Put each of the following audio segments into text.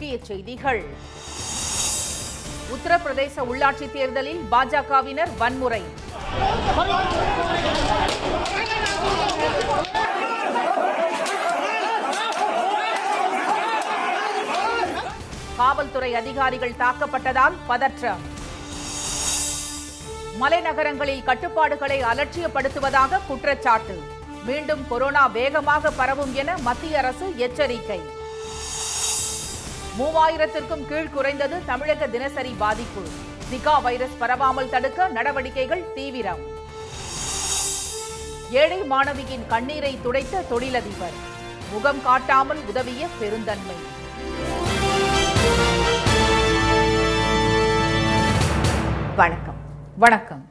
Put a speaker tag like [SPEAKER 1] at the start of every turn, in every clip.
[SPEAKER 1] முக்கிய செய்திகள் உத்தரப்பிரதேச உள்ளாட்சி தேர்தலில் பாஜகவினர் வன்முறை காவல்துறை அதிகாரிகள் தாக்கப்பட்டதால் பதற்றம் மலைநகரங்களில் கட்டுப்பாடுகளை அலட்சியப்படுத்துவதாக குற்றச்சாட்டு மீண்டும் கொரோனா வேகமாக பரவும் என மத்திய அரசு எச்சரிக்கை மூவாயிரத்திற்கும் கீழ் குறைந்தது தமிழக தினசரி பாதிப்பு ஜிகா வைரஸ் பரவாமல் தடுக்க நடவடிக்கைகள் தீவிரம் ஏழை மாணவியின் கண்ணீரை துடைத்த தொழிலதிபர் முகம் காட்டாமல் உதவிய பெருந்தன்மை வணக்கம் வணக்கம்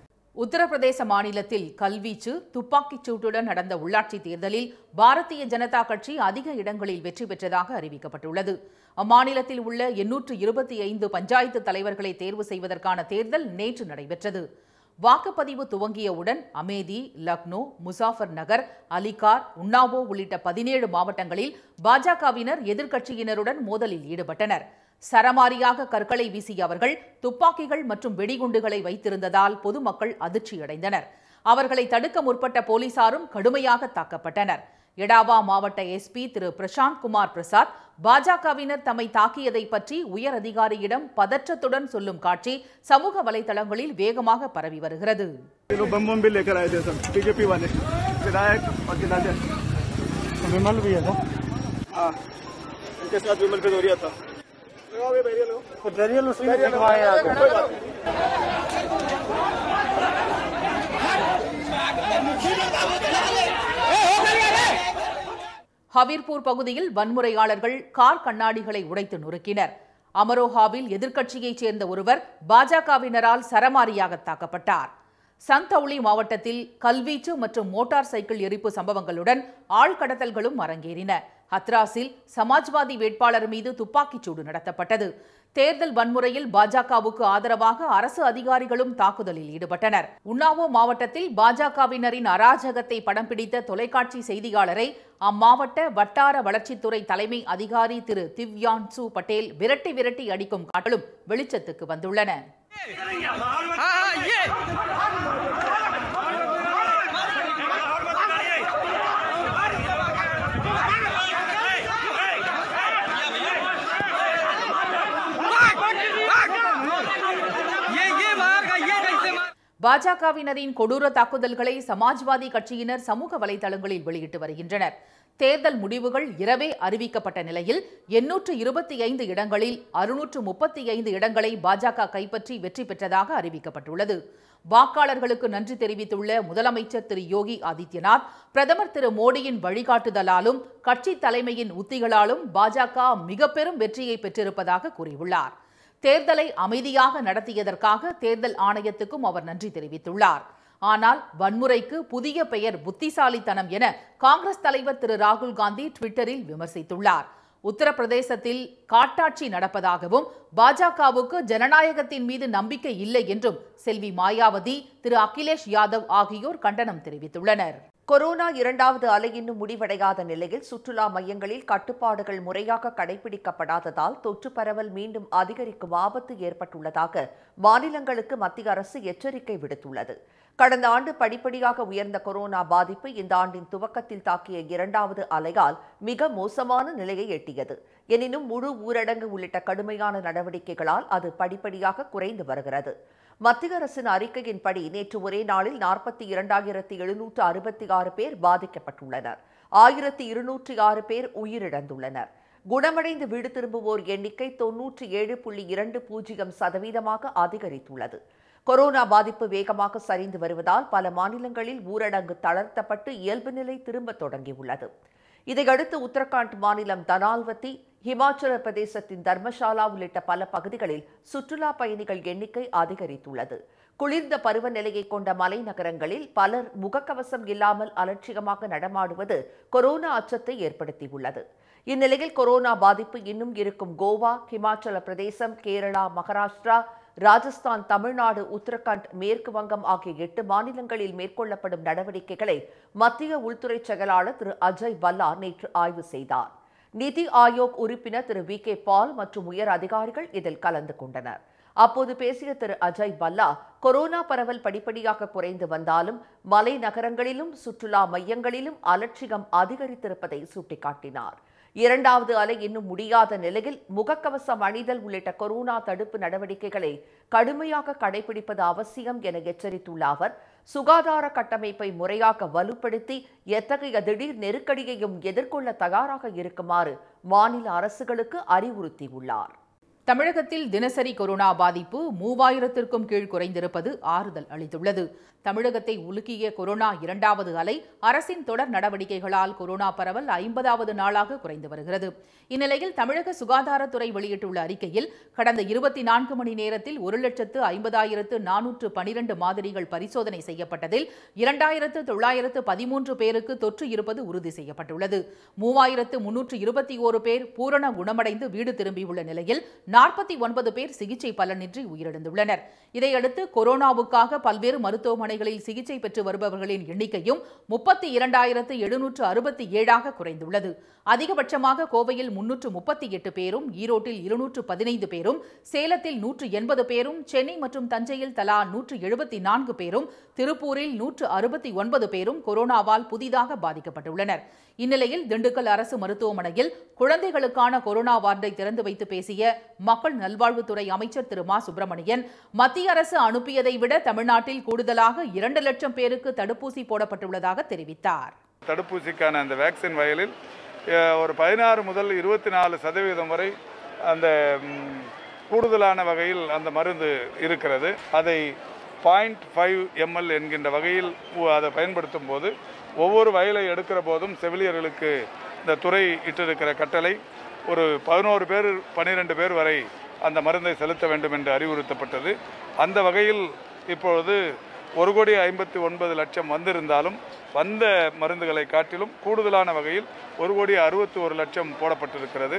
[SPEAKER 1] உத்தரப்பிரதேச மாநிலத்தில் கல்வீச்சு துப்பாக்கிச் சூட்டுடன் நடந்த உள்ளாட்சித் தேர்தலில் பாரதிய ஜனதா கட்சி அதிக இடங்களில் வெற்றி பெற்றதாக அறிவிக்கப்பட்டுள்ளது அம்மாநிலத்தில் உள்ள எண்ணூற்று இருபத்தி ஐந்து பஞ்சாயத்து தலைவர்களை தேர்வு செய்வதற்கான தேர்தல் நேற்று நடைபெற்றது வாக்குப்பதிவு துவங்கியவுடன் அமேதி லக்னோ முசாஃபர் நகர் அலிகார் உன்னாவோ உள்ளிட்ட பதினேழு மாவட்டங்களில் பாஜகவினர் எதிர்க்கட்சியினருடன் மோதலில் ஈடுபட்டனர் சரமாரியாக கற்களை வீசிய அவர்கள் துப்பாக்கிகள் மற்றும் வெடிகுண்டுகளை வைத்திருந்ததால் பொதுமக்கள் அதிர்ச்சியடைந்தனர் அவர்களை தடுக்க முற்பட்ட போலீசாரும் கடுமையாக தாக்கப்பட்டனர் எடாவா மாவட்ட எஸ்பி திரு பிரசாந்த் குமார் பிரசாத் பாஜகவினர் தம்மை தாக்கியதை பற்றி உயர் அதிகாரியிடம் பதற்றத்துடன் சொல்லும் காட்சி சமூக வலைதளங்களில் வேகமாக பரவி வருகிறது
[SPEAKER 2] விமல் बैरियल
[SPEAKER 1] ஹபீர்பூர் பகுதியில் வன்முறையாளர்கள் கார் கண்ணாடிகளை உடைத்து நொறுக்கினர் அமரோஹாவில் எதிர்க்கட்சியைச் சேர்ந்த ஒருவர் பாஜகவினரால் சரமாரியாக தாக்கப்பட்டார் சந்தௌளி மாவட்டத்தில் கல்வீச்சு மற்றும் மோட்டார் சைக்கிள் எரிப்பு சம்பவங்களுடன் ஆள்கடத்தல்களும் அரங்கேறின ஹத்ராஸில் சமாஜ்வாதி வேட்பாளர் மீது துப்பாக்கிச்சூடு சூடு நடத்தப்பட்டது தேர்தல் வன்முறையில் பாஜகவுக்கு ஆதரவாக அரசு அதிகாரிகளும் தாக்குதலில் ஈடுபட்டனர் உன்னாவோ மாவட்டத்தில் பாஜகவினரின் அராஜகத்தை படம் பிடித்த தொலைக்காட்சி செய்தியாளரை அம்மாவட்ட வட்டார வளர்ச்சித்துறை தலைமை அதிகாரி திரு திவ்யான்சு பட்டேல் விரட்டி விரட்டி அடிக்கும் காட்டலும் வெளிச்சத்துக்கு வந்துள்ளன பாஜகவினரின் கொடூர தாக்குதல்களை சமாஜ்வாதி கட்சியினர் சமூக வலைதளங்களில் வெளியிட்டு வருகின்றனர் தேர்தல் முடிவுகள் இரவே அறிவிக்கப்பட்ட நிலையில் எண்ணூற்று இருபத்தி ஐந்து இடங்களில் அறுநூற்று முப்பத்தி ஐந்து இடங்களை பாஜக கைப்பற்றி வெற்றி பெற்றதாக அறிவிக்கப்பட்டுள்ளது வாக்காளர்களுக்கு நன்றி தெரிவித்துள்ள முதலமைச்சர் திரு யோகி ஆதித்யநாத் பிரதமர் திரு மோடியின் வழிகாட்டுதலாலும் கட்சி தலைமையின் உத்திகளாலும் பாஜக மிக பெரும் வெற்றியை பெற்றிருப்பதாக கூறியுள்ளார் தேர்தலை அமைதியாக நடத்தியதற்காக தேர்தல் ஆணையத்துக்கும் அவர் நன்றி தெரிவித்துள்ளார் ஆனால் வன்முறைக்கு புதிய பெயர் புத்திசாலித்தனம் என காங்கிரஸ் தலைவர் திரு ராகுல் காந்தி ட்விட்டரில் விமர்சித்துள்ளார் உத்தரப்பிரதேசத்தில் காட்டாட்சி நடப்பதாகவும் பாஜகவுக்கு ஜனநாயகத்தின் மீது நம்பிக்கை இல்லை என்றும் செல்வி மாயாவதி திரு அகிலேஷ் யாதவ் ஆகியோர் கண்டனம் தெரிவித்துள்ளனர் கொரோனா இரண்டாவது அலை இன்னும்
[SPEAKER 3] முடிவடையாத நிலையில் சுற்றுலா மையங்களில் கட்டுப்பாடுகள் முறையாக கடைபிடிக்கப்படாததால் தொற்று பரவல் மீண்டும் அதிகரிக்கும் ஆபத்து ஏற்பட்டுள்ளதாக மாநிலங்களுக்கு மத்திய அரசு எச்சரிக்கை விடுத்துள்ளது கடந்த ஆண்டு படிப்படியாக உயர்ந்த கொரோனா பாதிப்பு இந்த ஆண்டின் துவக்கத்தில் தாக்கிய இரண்டாவது அலையால் மிக மோசமான நிலையை எட்டியது எனினும் முழு ஊரடங்கு உள்ளிட்ட கடுமையான நடவடிக்கைகளால் அது படிப்படியாக குறைந்து வருகிறது மத்திய அரசின் அறிக்கையின்படி நேற்று ஒரே நாளில் நாற்பத்தி இரண்டாயிரத்தி எழுநூற்று அறுபத்தி ஆறு பேர் பாதிக்கப்பட்டுள்ளனர் ஆயிரத்தி இருநூற்றி ஆறு பேர் உயிரிழந்துள்ளனர் குணமடைந்து வீடு திரும்புவோர் எண்ணிக்கை தொன்னூற்றி ஏழு புள்ளி இரண்டு பூஜ்ஜியம் சதவீதமாக அதிகரித்துள்ளது கொரோனா பாதிப்பு வேகமாக சரிந்து வருவதால் பல மாநிலங்களில் ஊரடங்கு தளர்த்தப்பட்டு இயல்பு நிலை திரும்ப தொடங்கியுள்ளது இதையடுத்து உத்தரகாண்ட் மாநிலம் தனால்வத்தி ஹிமாச்சல பிரதேசத்தின் தர்மசாலா உள்ளிட்ட பல பகுதிகளில் சுற்றுலா பயணிகள் எண்ணிக்கை அதிகரித்துள்ளது குளிர்ந்த பருவநிலையை கொண்ட மலைநகரங்களில் பலர் முகக்கவசம் இல்லாமல் அலட்சியமாக நடமாடுவது கொரோனா அச்சத்தை ஏற்படுத்தியுள்ளது இந்நிலையில் கொரோனா பாதிப்பு இன்னும் இருக்கும் கோவா ஹிமாச்சல பிரதேசம் கேரளா மகாராஷ்டிரா ராஜஸ்தான் தமிழ்நாடு உத்தரகாண்ட் மேற்கு வங்கம் ஆகிய எட்டு மாநிலங்களில் மேற்கொள்ளப்படும் நடவடிக்கைகளை மத்திய உள்துறை செயலாளர் திரு அஜய் பல்லா நேற்று ஆய்வு செய்தார் நிதி ஆயோக் உறுப்பினர் திரு வி கே பால் மற்றும் உயர் அதிகாரிகள் இதில் கலந்து கொண்டனர் அப்போது பேசிய திரு அஜய் பல்லா கொரோனா பரவல் படிப்படியாக குறைந்து வந்தாலும் மலை நகரங்களிலும் சுற்றுலா மையங்களிலும் அலட்சியம் அதிகரித்திருப்பதை சுட்டிக்காட்டினார் இரண்டாவது அலை இன்னும் முடியாத நிலையில் முகக்கவசம் அணிதல் உள்ளிட்ட கொரோனா தடுப்பு நடவடிக்கைகளை கடுமையாக கடைபிடிப்பது அவசியம் என எச்சரித்துள்ள அவர் சுகாதார கட்டமைப்பை முறையாக வலுப்படுத்தி எத்தகைய திடீர் நெருக்கடியையும்
[SPEAKER 1] எதிர்கொள்ள தயாராக இருக்குமாறு மாநில அரசுகளுக்கு அறிவுறுத்தியுள்ளார் தமிழகத்தில் தினசரி கொரோனா பாதிப்பு மூவாயிரத்திற்கும் கீழ் குறைந்திருப்பது ஆறுதல் அளித்துள்ளது தமிழகத்தை உலுக்கிய கொரோனா இரண்டாவது அலை அரசின் தொடர் நடவடிக்கைகளால் கொரோனா பரவல் ஐம்பதாவது நாளாக குறைந்து வருகிறது இந்நிலையில் தமிழக சுகாதாரத்துறை வெளியிட்டுள்ள அறிக்கையில் கடந்த இருபத்தி நான்கு மணி நேரத்தில் ஒரு லட்சத்து ஐம்பதாயிரத்து நானூற்று பனிரண்டு மாதிரிகள் பரிசோதனை செய்யப்பட்டதில் இரண்டாயிரத்து தொள்ளாயிரத்து பதிமூன்று பேருக்கு தொற்று இருப்பது உறுதி செய்யப்பட்டுள்ளது மூவாயிரத்து முன்னூற்று இருபத்தி ஓரு பேர் பூரண குணமடைந்து வீடு திரும்பியுள்ள நிலையில் நாற்பத்தி ஒன்பது பேர் சிகிச்சை பலனின்றி உயிரிழந்துள்ளனர் இதையடுத்து கொரோனாவுக்காக பல்வேறு மருத்துவமனைகளில் சிகிச்சை பெற்று வருபவர்களின் எண்ணிக்கையும் முப்பத்தி இரண்டாயிரத்து எழுநூற்று அறுபத்தி ஏழாக குறைந்துள்ளது அதிகபட்சமாக கோவையில் முன்னூற்று முப்பத்தி எட்டு பேரும் ஈரோட்டில் இருநூற்று பதினைந்து பேரும் சேலத்தில் நூற்று எண்பது பேரும் சென்னை மற்றும் தஞ்சையில் தலா நூற்று எழுபத்தி நான்கு பேரும் திருப்பூரில் நூற்று அறுபத்தி ஒன்பது பேரும் கொரோனாவால் புதிதாக பாதிக்கப்பட்டுள்ளனர் இந்நிலையில் திண்டுக்கல் அரசு மருத்துவமனையில் குழந்தைகளுக்கான கொரோனா வார்டை திறந்து வைத்து பேசிய மக்கள் நல்வாழ்வுத்துறை அமைச்சர் திரு மா சுப்பிரமணியன் மத்திய அரசு அனுப்பியதை விட தமிழ்நாட்டில் கூடுதலாக இரண்டு லட்சம் பேருக்கு தடுப்பூசி போடப்பட்டுள்ளதாக தெரிவித்தார்
[SPEAKER 2] தடுப்பூசிக்கான அந்த வேக்சின் வயலில் ஒரு பதினாறு முதல் இருபத்தி நாலு சதவீதம் வரை அந்த கூடுதலான வகையில் அந்த மருந்து இருக்கிறது அதை பாயிண்ட் ஃபைவ் எம்எல் என்கின்ற வகையில் அதை பயன்படுத்தும் போது ஒவ்வொரு வயலை எடுக்கிற போதும் செவிலியர்களுக்கு இந்த துறை இட்டிருக்கிற கட்டளை ஒரு பதினோரு பேர் பன்னிரெண்டு பேர் வரை அந்த மருந்தை செலுத்த வேண்டும் என்று அறிவுறுத்தப்பட்டது அந்த வகையில் இப்பொழுது ஒரு கோடி ஐம்பத்தி ஒன்பது லட்சம் வந்திருந்தாலும் வந்த மருந்துகளை காட்டிலும் கூடுதலான வகையில் ஒரு கோடி அறுபத்தி ஒரு லட்சம் போடப்பட்டிருக்கிறது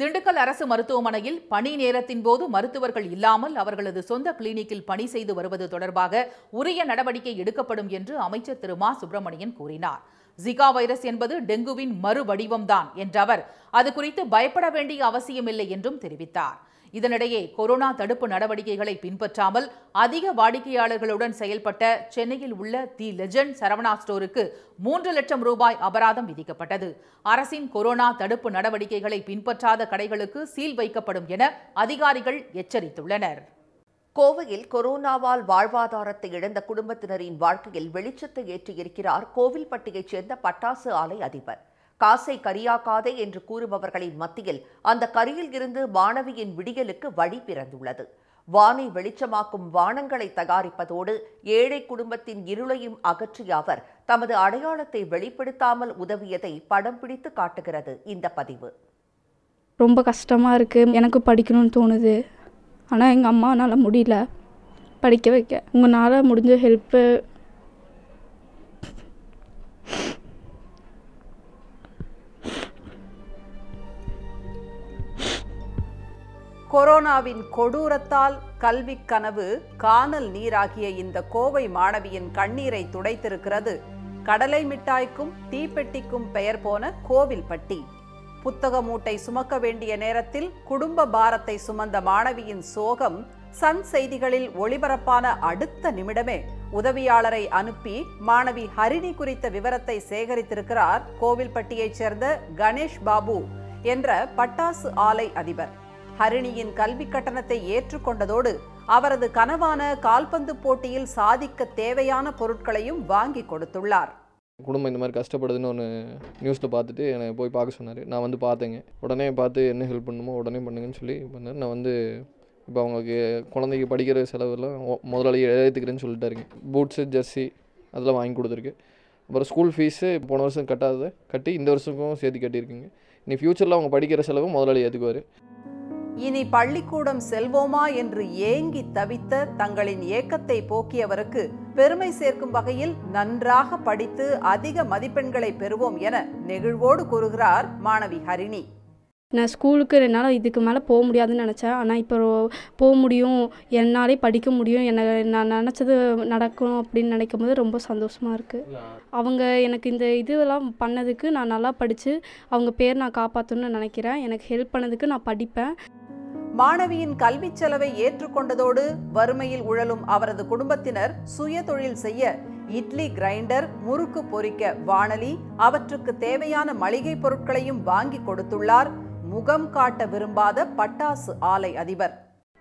[SPEAKER 1] திண்டுக்கல் அரசு மருத்துவமனையில் பணி நேரத்தின் போது மருத்துவர்கள் இல்லாமல் அவர்களது சொந்த கிளினிக்கில் பணி செய்து வருவது தொடர்பாக உரிய நடவடிக்கை எடுக்கப்படும் என்று அமைச்சர் திரு மா சுப்பிரமணியன் கூறினார் ஜிகா வைரஸ் என்பது டெங்குவின் மறுவடிவம்தான் என்ற அவர் அது குறித்து பயப்பட வேண்டிய அவசியமில்லை என்றும் தெரிவித்தார் இதனிடையே கொரோனா தடுப்பு நடவடிக்கைகளை பின்பற்றாமல் அதிக வாடிக்கையாளர்களுடன் செயல்பட்ட சென்னையில் உள்ள தி லெஜண்ட் சரவணா ஸ்டோருக்கு மூன்று லட்சம் ரூபாய் அபராதம் விதிக்கப்பட்டது அரசின் கொரோனா தடுப்பு நடவடிக்கைகளை பின்பற்றாத கடைகளுக்கு சீல் வைக்கப்படும் என அதிகாரிகள் எச்சரித்துள்ளனர்
[SPEAKER 3] கோவையில் கொரோனாவால் வாழ்வாதாரத்தை இழந்த குடும்பத்தினரின் வாழ்க்கையில் வெளிச்சத்தை ஏற்றியிருக்கிறார் கோவில்பட்டியைச் சேர்ந்த பட்டாசு ஆலை அதிபர் காசை கரியாக்காதே என்று கூறுபவர்களின் மத்தியில் அந்த கரியில் இருந்து மாணவியின் விடியலுக்கு வழி பிறந்துள்ளது வானை வெளிச்சமாக்கும் வானங்களை தயாரிப்பதோடு ஏழை குடும்பத்தின் இருளையும் அகற்றிய அவர் தமது அடையாளத்தை வெளிப்படுத்தாமல் உதவியதை படம் பிடித்து காட்டுகிறது இந்த பதிவு
[SPEAKER 1] ரொம்ப கஷ்டமாக இருக்குது எனக்கு படிக்கணும்னு தோணுது ஆனால் எங்கள் அம்மானால் முடியல படிக்க வைக்க உங்களால் முடிஞ்ச ஹெல்ப்பு
[SPEAKER 2] கொரோனாவின் கொடூரத்தால் கல்விக் கனவு காணல் நீராகிய இந்த கோவை மாணவியின் கண்ணீரை துடைத்திருக்கிறது கடலை மிட்டாய்க்கும் தீப்பெட்டிக்கும் பெயர் போன கோவில்பட்டி புத்தக மூட்டை சுமக்க வேண்டிய நேரத்தில் குடும்ப பாரத்தை சுமந்த மாணவியின் சோகம் சன் செய்திகளில் ஒளிபரப்பான அடுத்த நிமிடமே உதவியாளரை அனுப்பி மாணவி ஹரிணி குறித்த விவரத்தை சேகரித்திருக்கிறார் கோவில்பட்டியைச் சேர்ந்த கணேஷ் பாபு என்ற பட்டாசு ஆலை அதிபர் ஹரிணியின் கல்வி கட்டணத்தை ஏற்றுக்கொண்டதோடு அவரது கனவான கால்பந்து போட்டியில் சாதிக்க தேவையான பொருட்களையும் வாங்கி கொடுத்துள்ளார்
[SPEAKER 1] குடும்பம் இந்த மாதிரி கஷ்டப்படுதுன்னு ஒன்று நியூஸில் பார்த்துட்டு என்னை போய் பார்க்க சொன்னார் நான் வந்து பார்த்தேங்க உடனே பார்த்து என்ன ஹெல்ப் பண்ணுமோ உடனே பண்ணுங்கன்னு சொல்லி பண்ணார் நான் வந்து இப்போ அவங்களுக்கு குழந்தைக்கு படிக்கிற செலவெல்லாம் முதலாளி எழுதிக்கிறேன்னு சொல்லிட்டாருங்க பூட்ஸு ஜெர்சி அதெல்லாம் வாங்கி கொடுத்துருக்கு அப்புறம் ஸ்கூல் ஃபீஸு போன வருஷம் கட்டாத கட்டி இந்த வருஷமும் சேர்த்து கட்டியிருக்குங்க இனி ஃப்யூச்சரில் அவங்க படிக்கிற செலவும் முதலாளி ஏற்றுக்குவார்
[SPEAKER 2] இனி பள்ளிக்கூடம் செல்வோமா என்று ஏங்கி தவித்த தங்களின் ஏக்கத்தை போக்கியவருக்கு பெருமை சேர்க்கும் வகையில் நன்றாக படித்து அதிக மதிப்பெண்களை பெறுவோம் என நெகிழ்வோடு கூறுகிறார் மாணவி ஹரிணி
[SPEAKER 1] நான் ஸ்கூலுக்கு என்னால் இதுக்கு மேலே போக முடியாதுன்னு
[SPEAKER 2] நினச்சேன் ஆனால் இப்போ போக முடியும் என்னாலே படிக்க முடியும் என்னை நான் நினச்சது நடக்கும் அப்படின்னு நினைக்கும் போது ரொம்ப சந்தோஷமாக இருக்குது அவங்க எனக்கு இந்த இதெல்லாம் பண்ணதுக்கு நான் நல்லா
[SPEAKER 1] படித்து அவங்க பேர் நான் காப்பாற்றணும்னு நினைக்கிறேன் எனக்கு ஹெல்ப் பண்ணதுக்கு நான் படிப்பேன்
[SPEAKER 2] மாணவியின் கல்வி செலவை ஏற்றுக்கொண்டதோடு வறுமையில் உழலும் அவரது குடும்பத்தினர் சுய தொழில் செய்ய இட்லி கிரைண்டர் முறுக்கு பொறிக்க வானலி அவற்றுக்கு தேவையான மளிகை பொருட்களையும் வாங்கி கொடுத்துள்ளார் முகம் காட்ட விரும்பாத பட்டாசு ஆலை அதிபர்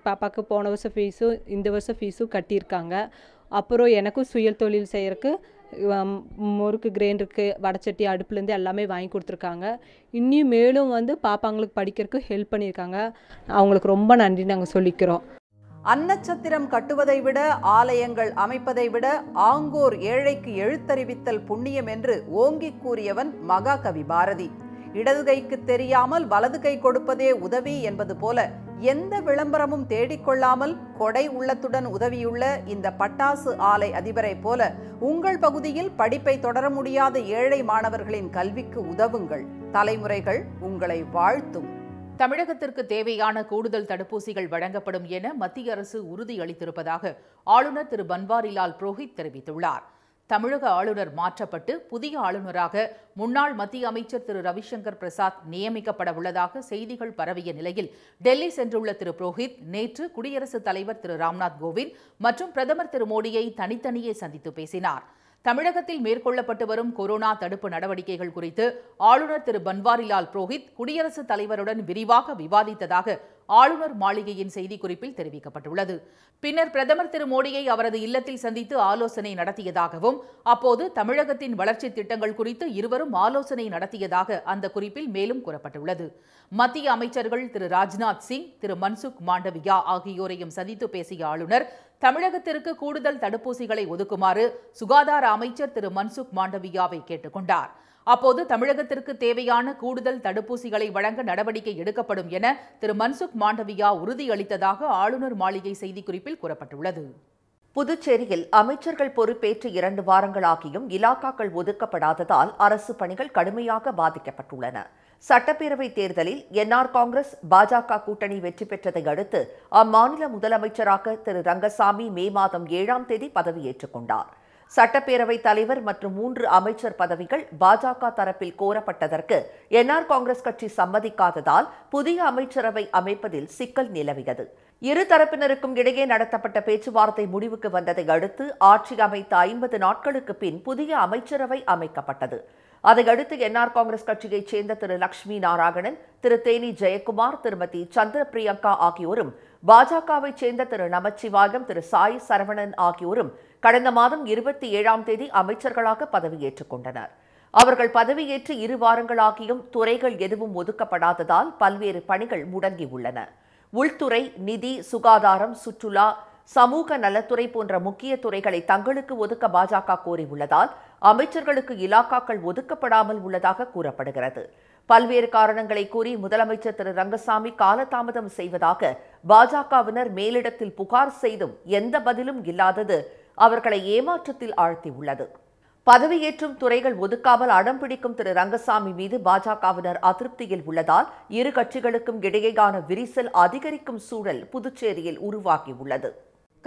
[SPEAKER 2] பாப்பாவுக்கு போன வருஷம் ஃபீஸும் இந்த வருஷம் ஃபீஸும் கட்டியிருக்காங்க அப்புறம் எனக்கும் சுய தொழில் செய்யறதுக்கு முறுக்கு கிரைண்டருக்கு வடச்சட்டி அடுப்புலேருந்து எல்லாமே வாங்கி கொடுத்துருக்காங்க இன்னும் மேலும் வந்து பாப்பாங்களுக்கு படிக்கிறதுக்கு ஹெல்ப் பண்ணியிருக்காங்க அவங்களுக்கு ரொம்ப நன்றி நாங்கள் சொல்லிக்கிறோம் அன்னச்சத்திரம் கட்டுவதை விட ஆலயங்கள் அமைப்பதை விட ஆங்கோர் ஏழைக்கு எழுத்தறிவித்தல் புண்ணியம் என்று ஓங்கி கூறியவன் மகாகவி பாரதி இடது கைக்கு தெரியாமல் வலது கை கொடுப்பதே உதவி என்பது போல எந்த விளம்பரமும் தேடிக்கொள்ளாமல் கொடை உள்ளத்துடன் உதவியுள்ள இந்த பட்டாசு ஆலை அதிபரை போல உங்கள் பகுதியில் படிப்பை தொடர முடியாத ஏழை மாணவர்களின் கல்விக்கு
[SPEAKER 1] உதவுங்கள் தலைமுறைகள் உங்களை வாழ்த்தும் தமிழகத்திற்கு தேவையான கூடுதல் தடுப்பூசிகள் வழங்கப்படும் என மத்திய அரசு உறுதியளித்திருப்பதாக ஆளுநர் திரு பன்வாரிலால் புரோஹித் தெரிவித்துள்ளார் தமிழக ஆளுநர் மாற்றப்பட்டு புதிய ஆளுநராக முன்னாள் மத்திய அமைச்சர் திரு ரவிசங்கர் பிரசாத் நியமிக்கப்பட உள்ளதாக செய்திகள் பரவிய நிலையில் டெல்லி சென்றுள்ள திரு புரோஹித் நேற்று குடியரசுத் தலைவர் திரு ராம்நாத் கோவிந்த் மற்றும் பிரதமர் திரு மோடியை தனித்தனியே சந்தித்து பேசினார் தமிழகத்தில் மேற்கொள்ளப்பட்டு வரும் கொரோனா தடுப்பு நடவடிக்கைகள் குறித்து ஆளுநர் திரு பன்வாரிலால் புரோஹித் குடியரசுத் தலைவருடன் விரிவாக விவாதித்ததாக ஆளுநர் மாளிகையின் செய்திக்குறிப்பில் தெரிவிக்கப்பட்டுள்ளது பின்னர் பிரதமர் திரு மோடியை அவரது இல்லத்தில் சந்தித்து ஆலோசனை நடத்தியதாகவும் அப்போது தமிழகத்தின் வளர்ச்சி திட்டங்கள் குறித்து இருவரும் ஆலோசனை நடத்தியதாக அந்த குறிப்பில் மேலும் கூறப்பட்டுள்ளது மத்திய அமைச்சர்கள் திரு ராஜ்நாத் சிங் திரு மன்சுக் மாண்டவியா ஆகியோரையும் சந்தித்து பேசிய ஆளுநர் தமிழகத்திற்கு கூடுதல் தடுப்பூசிகளை ஒதுக்குமாறு சுகாதார அமைச்சர் திரு மன்சுக் மாண்டவியாவை கேட்டுக் கொண்டார் அப்போது தமிழகத்திற்கு தேவையான கூடுதல் தடுப்பூசிகளை வழங்க நடவடிக்கை எடுக்கப்படும் என திரு மன்சுக் மாண்டவியா உறுதியளித்ததாக ஆளுநர் மாளிகை செய்திக்குறிப்பில் கூறப்பட்டுள்ளது
[SPEAKER 3] புதுச்சேரியில் அமைச்சர்கள் பொறுப்பேற்று இரண்டு வாரங்களாகியும் இலாக்காக்கள் ஒதுக்கப்படாததால் அரசு பணிகள் கடுமையாக பாதிக்கப்பட்டுள்ளன சட்டப்பேரவை தேர்தலில் என்ஆர் காங்கிரஸ் பாஜக கூட்டணி வெற்றி பெற்றதை அடுத்து அம்மாநில முதலமைச்சராக திரு ரங்கசாமி மே மாதம் ஏழாம் தேதி பதவியேற்றுக் கொண்டாா் சட்டப்பேரவைத் தலைவர் மற்றும் மூன்று அமைச்சர் பதவிகள் பாஜக தரப்பில் கோரப்பட்டதற்கு என்ஆர் காங்கிரஸ் கட்சி சம்மதிக்காததால் புதிய அமைச்சரவை அமைப்பதில் சிக்கல் நிலவியது இரு தரப்பினருக்கும் இடையே நடத்தப்பட்ட பேச்சுவார்த்தை முடிவுக்கு வந்ததை அடுத்து ஆட்சி அமைத்த ஐம்பது நாட்களுக்கு பின் புதிய அமைச்சரவை அமைக்கப்பட்டது அதையடுத்து என்ஆர் காங்கிரஸ் கட்சியைச் சேர்ந்த திரு லட்சுமி நாராயணன் திரு தேனி ஜெயக்குமார் திருமதி சந்திர பிரியங்கா ஆகியோரும் பாஜகவைச் சேர்ந்த திரு நமச்சிவாயம் திரு சாய் சரவணன் ஆகியோரும் கடந்த மாதம் இருபத்தி ஏழாம் தேதி அமைச்சர்களாக பதவியேற்றுக் கொண்டனர் அவர்கள் பதவியேற்று இரு வாரங்களாகியும் துறைகள் எதுவும் ஒதுக்கப்படாததால் பல்வேறு பணிகள் முடங்கியுள்ளன உள்துறை நிதி சுகாதாரம் சுற்றுலா சமூக நலத்துறை போன்ற முக்கிய துறைகளை தங்களுக்கு ஒதுக்க பாஜக கோரியுள்ளதால் அமைச்சர்களுக்கு இலாக்காக்கள் ஒதுக்கப்படாமல் உள்ளதாக கூறப்படுகிறது பல்வேறு காரணங்களை கூறி முதலமைச்சர் திரு ரங்கசாமி காலதாமதம் செய்வதாக பாஜகவினர் மேலிடத்தில் புகார் செய்தும் எந்த பதிலும் இல்லாதது அவர்களை ஏமாற்றத்தில் ஆழ்த்தியுள்ளது பதவியேற்றும் துறைகள் ஒதுக்காமல் அடம் பிடிக்கும் திரு ரங்கசாமி மீது பாஜகவினர் அதிருப்தியில் உள்ளதால் இரு கட்சிகளுக்கும் இடையேயான விரிசல் அதிகரிக்கும்
[SPEAKER 1] சூழல் புதுச்சேரியில் உருவாகியுள்ளது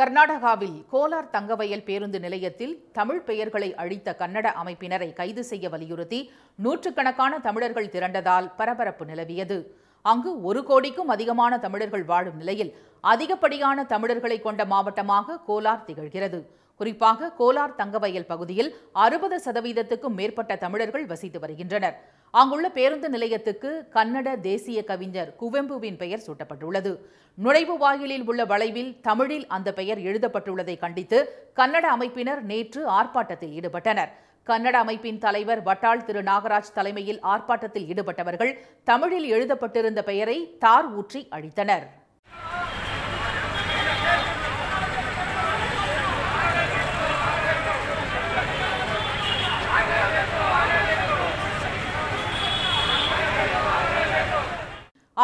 [SPEAKER 1] கர்நாடகாவில் கோலார் தங்கவயல் பேருந்து நிலையத்தில் தமிழ் பெயர்களை அழித்த கன்னட அமைப்பினரை கைது செய்ய வலியுறுத்தி நூற்றுக்கணக்கான தமிழர்கள் திரண்டதால் பரபரப்பு நிலவியது அங்கு ஒரு கோடிக்கும் அதிகமான தமிழர்கள் வாழும் நிலையில் அதிகப்படியான தமிழர்களை கொண்ட மாவட்டமாக கோலார் திகழ்கிறது குறிப்பாக கோலார் தங்கவயல் பகுதியில் அறுபது சதவீதத்துக்கும் மேற்பட்ட தமிழர்கள் வசித்து வருகின்றனர் அங்குள்ள பேருந்து நிலையத்துக்கு கன்னட தேசிய கவிஞர் குவெம்புவின் பெயர் சூட்டப்பட்டுள்ளது நுழைவு வாயிலில் உள்ள வளைவில் தமிழில் அந்த பெயர் எழுதப்பட்டுள்ளதை கண்டித்து கன்னட அமைப்பினர் நேற்று ஆர்ப்பாட்டத்தில் ஈடுபட்டனர் கன்னட அமைப்பின் தலைவர் வட்டாள் திரு நாகராஜ் தலைமையில் ஆர்ப்பாட்டத்தில் ஈடுபட்டவர்கள் தமிழில் எழுதப்பட்டிருந்த பெயரை தார் ஊற்றி அழித்தனர்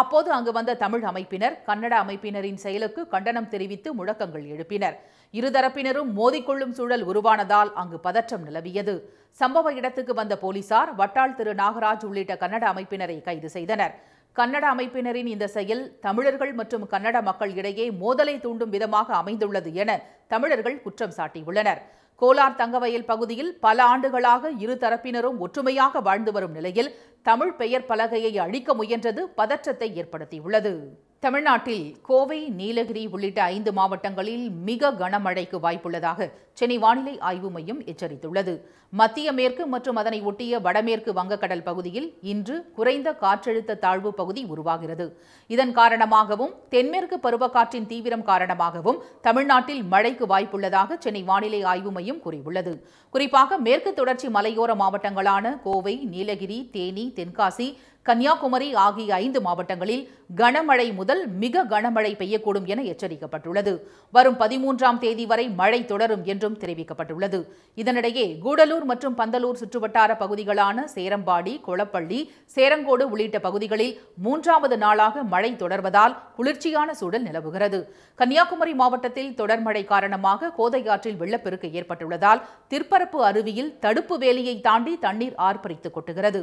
[SPEAKER 1] அப்போது அங்கு வந்த தமிழ் அமைப்பினர் கன்னட அமைப்பினரின் செயலுக்கு கண்டனம் தெரிவித்து முழக்கங்கள் எழுப்பினர் இருதரப்பினரும் மோதிக்கொள்ளும் சூழல் உருவானதால் அங்கு பதற்றம் நிலவியது சம்பவ இடத்துக்கு வந்த போலீசார் வட்டாள் திரு நாகராஜ் உள்ளிட்ட கன்னட அமைப்பினரை கைது செய்தனர் கன்னட அமைப்பினரின் இந்த செயல் தமிழர்கள் மற்றும் கன்னட மக்கள் இடையே மோதலை தூண்டும் விதமாக அமைந்துள்ளது என தமிழர்கள் குற்றம் சாட்டியுள்ளனர் கோலார் தங்கவயல் பகுதியில் பல ஆண்டுகளாக இருதரப்பினரும் ஒற்றுமையாக வாழ்ந்து வரும் நிலையில் தமிழ் பெயர் பலகையை அழிக்க முயன்றது பதற்றத்தை ஏற்படுத்தியுள்ளது தமிழ்நாட்டில் கோவை நீலகிரி உள்ளிட்ட ஐந்து மாவட்டங்களில் மிக கனமழைக்கு வாய்ப்புள்ளதாக சென்னை வானிலை ஆய்வு மையம் எச்சரித்துள்ளது மத்திய மேற்கு மற்றும் அதனை ஒட்டிய வடமேற்கு வங்கக்கடல் பகுதியில் இன்று குறைந்த காற்றழுத்த தாழ்வு பகுதி உருவாகிறது இதன் காரணமாகவும் தென்மேற்கு பருவக்காற்றின் தீவிரம் காரணமாகவும் தமிழ்நாட்டில் மழைக்கு வாய்ப்புள்ளதாக சென்னை வானிலை ஆய்வு மையம் கூறியுள்ளது குறிப்பாக மேற்கு தொடர்ச்சி மலையோர மாவட்டங்களான கோவை நீலகிரி தேனி தென்காசி கன்னியாகுமரி ஆகிய ஐந்து மாவட்டங்களில் கனமழை முதல் மிக கனமழை பெய்யக்கூடும் என எச்சரிக்கப்பட்டுள்ளது வரும் பதிமூன்றாம் தேதி வரை மழை தொடரும் என்றும் தெரிவிக்கப்பட்டுள்ளது இதனிடையே கூடலூர் மற்றும் பந்தலூர் சுற்றுவட்டார பகுதிகளான சேரம்பாடி கொளப்பள்ளி சேரங்கோடு உள்ளிட்ட பகுதிகளில் மூன்றாவது நாளாக மழை தொடர்வதால் குளிர்ச்சியான சூழல் நிலவுகிறது கன்னியாகுமரி மாவட்டத்தில் தொடர் மழை காரணமாக கோதையாற்றில் வெள்ளப்பெருக்கு ஏற்பட்டுள்ளதால் திற்பரப்பு அருவியில் தடுப்பு வேலியை தாண்டி தண்ணீர் ஆர்ப்பரித்து கொட்டுகிறது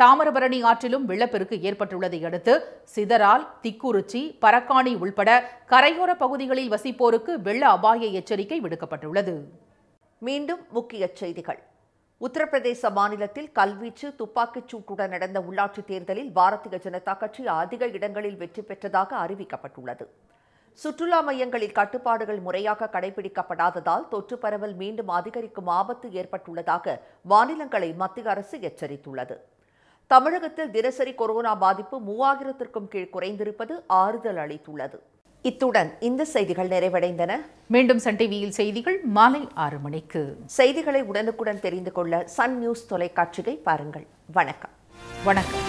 [SPEAKER 1] தாமிரபரணி ஆற்றிலும் வெள்ளப்பெருக்கு ஏற்பட்டுள்ளதை அடுத்து சிதறால் திக்குறிச்சி பரக்காணி உள்பட கரையோர பகுதிகளில் வசிப்போருக்கு வெள்ள அபாய எச்சரிக்கை விடுக்கப்பட்டுள்ளது
[SPEAKER 3] மீண்டும் முக்கிய செய்திகள் உத்தரப்பிரதேச மாநிலத்தில் கல்வீச்சு துப்பாக்கிச் சூட்டுடன் நடந்த உள்ளாட்சித் தேர்தலில் பாரதிய ஜனதா கட்சி அதிக இடங்களில் வெற்றி பெற்றதாக அறிவிக்கப்பட்டுள்ளது சுற்றுலா மையங்களில் கட்டுப்பாடுகள் முறையாக கடைபிடிக்கப்படாததால் தொற்று பரவல் மீண்டும் அதிகரிக்கும் ஆபத்து ஏற்பட்டுள்ளதாக மாநிலங்களை மத்திய அரசு எச்சரித்துள்ளது தமிழகத்தில் தினசரி கொரோனா பாதிப்பு மூவாயிரத்திற்கும் கீழ் குறைந்திருப்பது ஆறுதல் அளித்துள்ளது இத்துடன் இந்த செய்திகள் நிறைவடைந்தன
[SPEAKER 1] மீண்டும் சன் டிவியில் செய்திகள் மாலை ஆறு மணிக்கு
[SPEAKER 3] செய்திகளை உடனுக்குடன் தெரிந்து கொள்ள சன் நியூஸ் தொலைக்காட்சியை பாருங்கள் வணக்கம்
[SPEAKER 1] வணக்கம்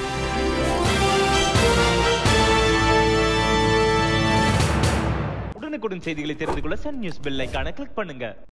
[SPEAKER 1] உடனுக்குடன் செய்திகளை தெரிந்து கொள்ள சன் நியூஸ் கிளிக்